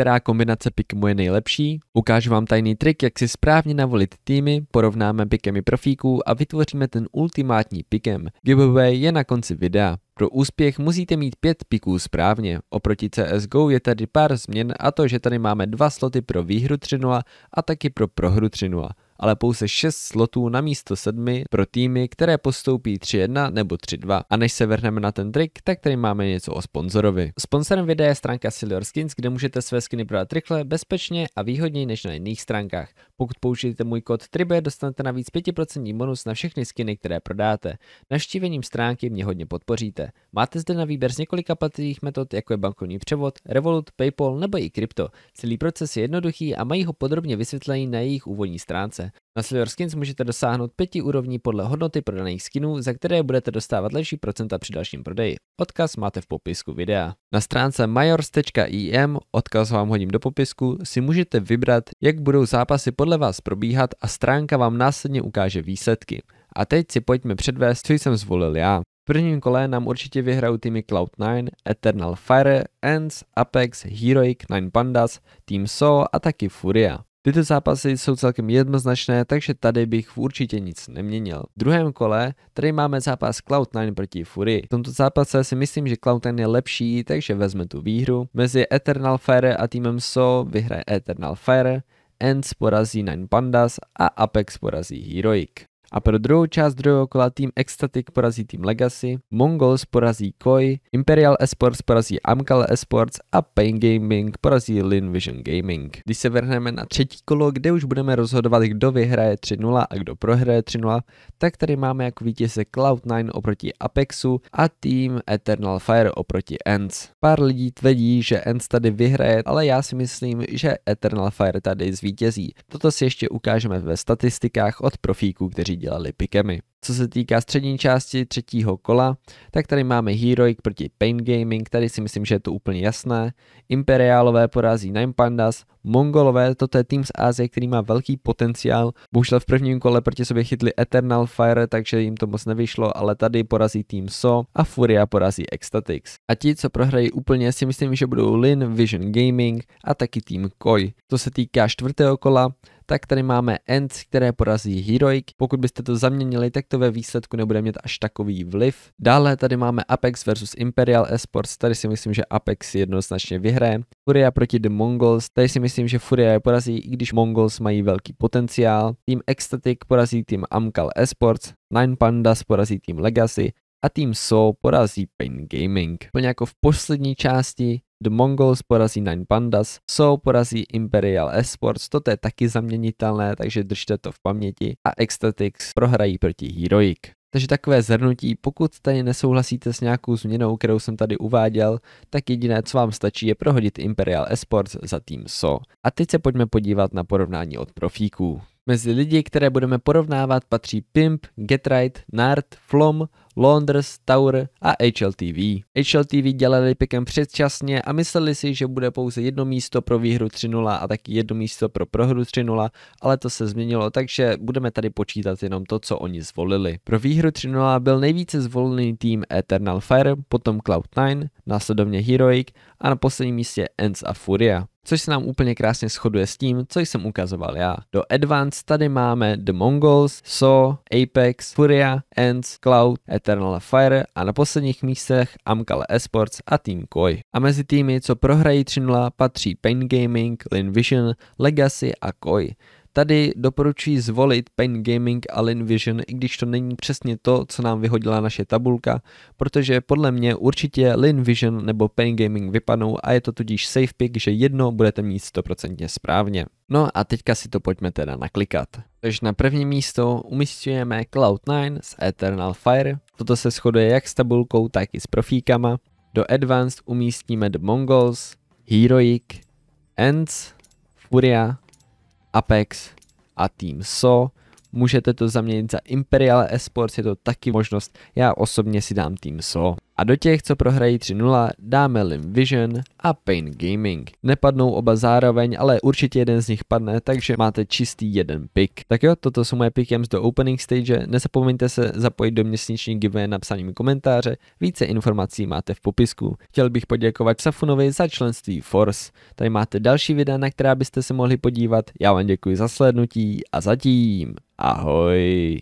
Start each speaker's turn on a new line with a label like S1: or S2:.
S1: která kombinace pikmů je nejlepší, ukážu vám tajný trik, jak si správně navolit týmy, porovnáme pikemi profíků a vytvoříme ten ultimátní pikem. Giveaway je na konci videa. Pro úspěch musíte mít 5 piků správně. Oproti CSGO je tady pár změn a to, že tady máme dva sloty pro výhru 3.0 a taky pro prohru 3.0 ale pouze 6 slotů na místo 7 pro týmy, které postoupí 3-1 nebo 3-2. A než se vrhneme na ten trik, tak tady máme něco o sponzorovi. Sponzorem videa je stránka Silver Skins, kde můžete své skiny prodat rychle, bezpečně a výhodněji než na jiných stránkách. Pokud použijete můj kód TRIBE, dostanete navíc 5% bonus na všechny skiny, které prodáte. Navštívením stránky mě hodně podpoříte. Máte zde na výběr z několika platných metod, jako je bankovní převod, Revolut, PayPal nebo i krypto. Celý proces je jednoduchý a mají ho podrobně vysvětlený na jejich úvodní stránce. Na Silver Skins můžete dosáhnout pěti úrovní podle hodnoty prodaných skinů, za které budete dostávat lepší procenta při dalším prodeji. Odkaz máte v popisku videa. Na stránce majors.im, odkaz vám hodím do popisku, si můžete vybrat, jak budou zápasy podle vás probíhat a stránka vám následně ukáže výsledky. A teď si pojďme předvést, co jsem zvolil já. V prvním kole nám určitě vyhrajou týmy Cloud9, Eternal Fire, Ends, Apex, Heroic, Nine Pandas, Team So a taky Furia. Tyto zápasy jsou celkem jednoznačné, takže tady bych určitě nic neměnil. V druhém kole tady máme zápas Cloud9 proti Fury. V tomto zápase si myslím, že Cloud9 je lepší, takže vezme tu výhru. Mezi Eternal Fire a týmem So vyhraje Eternal Fire, Ends porazí Nine Pandas a Apex porazí Heroic. A pro druhou část druhého kola tým Ecstatic porazí tým Legacy, Mongols porazí Koi, Imperial Esports porazí Amkal Esports a Pain Gaming porazí Lin Vision Gaming. Když se vrhneme na třetí kolo, kde už budeme rozhodovat, kdo vyhraje 3-0 a kdo prohraje 3-0, tak tady máme jako vítěze Cloud9 oproti Apexu a tým Eternal Fire oproti Ends. Pár lidí tvrdí, že Ends tady vyhraje, ale já si myslím, že Eternal Fire tady zvítězí. Toto si ještě ukážeme ve statistikách od profíků, kteří dělali pikemi. Co se týká střední části třetího kola, tak tady máme Heroic proti Pain Gaming, tady si myslím, že je to úplně jasné. Imperiálové porazí Nine Pandas, Mongolové, toto je tým z Asie, který má velký potenciál. Bohužel v prvním kole proti sobě chytli Eternal Fire, takže jim to moc nevyšlo, ale tady porazí tým So a Furia porazí Ecstatics. A ti, co prohrají úplně, si myslím, že budou Lin, Vision Gaming a taky tým Koi. Co se týká čtvrtého kola, tak tady máme Ents, které porazí Heroic. Pokud byste to zaměnili, tak to ve výsledku nebude mít až takový vliv. Dále tady máme Apex versus Imperial Esports, tady si myslím, že Apex jednoznačně vyhraje. Furia proti The Mongols, tady si myslím, že Furia je porazí, i když Mongols mají velký potenciál. Tým Ecstatic porazí tým Amkal Esports, Nine Pandas porazí tým Legacy, a tým So porazí Pain Gaming. Plně jako v poslední části The Mongols porazí Nine Pandas, So porazí Imperial Esports, toto je taky zaměnitelné, takže držte to v paměti a Ecstatics prohrají proti Heroic. Takže takové zhrnutí, pokud tady nesouhlasíte s nějakou změnou, kterou jsem tady uváděl, tak jediné, co vám stačí, je prohodit Imperial Esports za tým So. A teď se pojďme podívat na porovnání od profíků. Mezi lidi, které budeme porovnávat, patří Pimp, Getright, Nard, Flom, Launders, Tower a HLTV. HLTV dělali pikem předčasně a mysleli si, že bude pouze jedno místo pro výhru 3-0 a taky jedno místo pro prohru 3-0, ale to se změnilo, takže budeme tady počítat jenom to, co oni zvolili. Pro výhru 3-0 byl nejvíce zvolený tým Eternal Fire, potom Cloud9, následovně Heroic a na posledním místě Ends a Furia což se nám úplně krásně shoduje s tím, co jsem ukazoval já. Do Advanced tady máme The Mongols, So, Apex, Furia, Ends, Cloud, Eternal Eternal Fire a na posledních místech Amkal Esports a Team Koi. A mezi týmy, co prohrají 3 patří Pain Gaming, Lin Vision, Legacy a Koi. Tady doporučuji zvolit Pain Gaming a Lin Vision, i když to není přesně to, co nám vyhodila naše tabulka, protože podle mě určitě Lin Vision nebo Pain Gaming vypadnou a je to tudíž safe pick, že jedno budete mít 100% správně. No a teďka si to pojďme teda naklikat. Takže na první místo umístujeme Cloud9 z Eternal Fire. Toto se shoduje jak s tabulkou, tak i s profíkama. Do Advanced umístíme The Mongols, Heroic, Ends, Furia, Apex a Team SO. Můžete to zaměnit za Imperial Esports, je to taky možnost. Já osobně si dám Team SO a do těch, co prohrají 3-0, dáme Lim Vision a Pain Gaming. Nepadnou oba zároveň, ale určitě jeden z nich padne, takže máte čistý jeden pick. Tak jo, toto jsou moje pickems do opening stage, nezapomeňte se zapojit do měsíční giveaway napsaným komentáře, více informací máte v popisku. Chtěl bych poděkovat Safunovi za členství Force. Tady máte další videa, na která byste se mohli podívat. Já vám děkuji za slednutí a zatím. Ahoj.